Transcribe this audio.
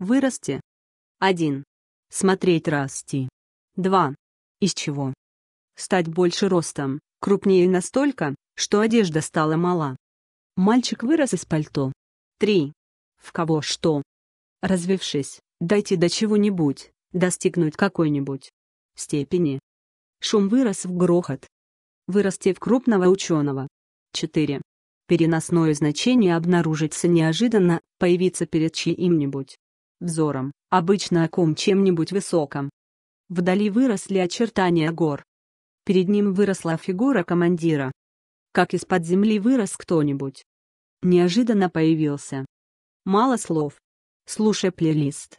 Вырасти. 1. Смотреть расти. 2. Из чего? Стать больше ростом, крупнее настолько, что одежда стала мала. Мальчик вырос из пальто. 3. В кого что? Развившись, дойти до чего-нибудь, достигнуть какой-нибудь степени. Шум вырос в грохот. Вырасти в крупного ученого. 4. Переносное значение обнаружится неожиданно, появиться перед чьим-нибудь взором, обычно о ком чем-нибудь высоком. Вдали выросли очертания гор. Перед ним выросла фигура командира. Как из-под земли вырос кто-нибудь. Неожиданно появился. Мало слов. Слушай плейлист.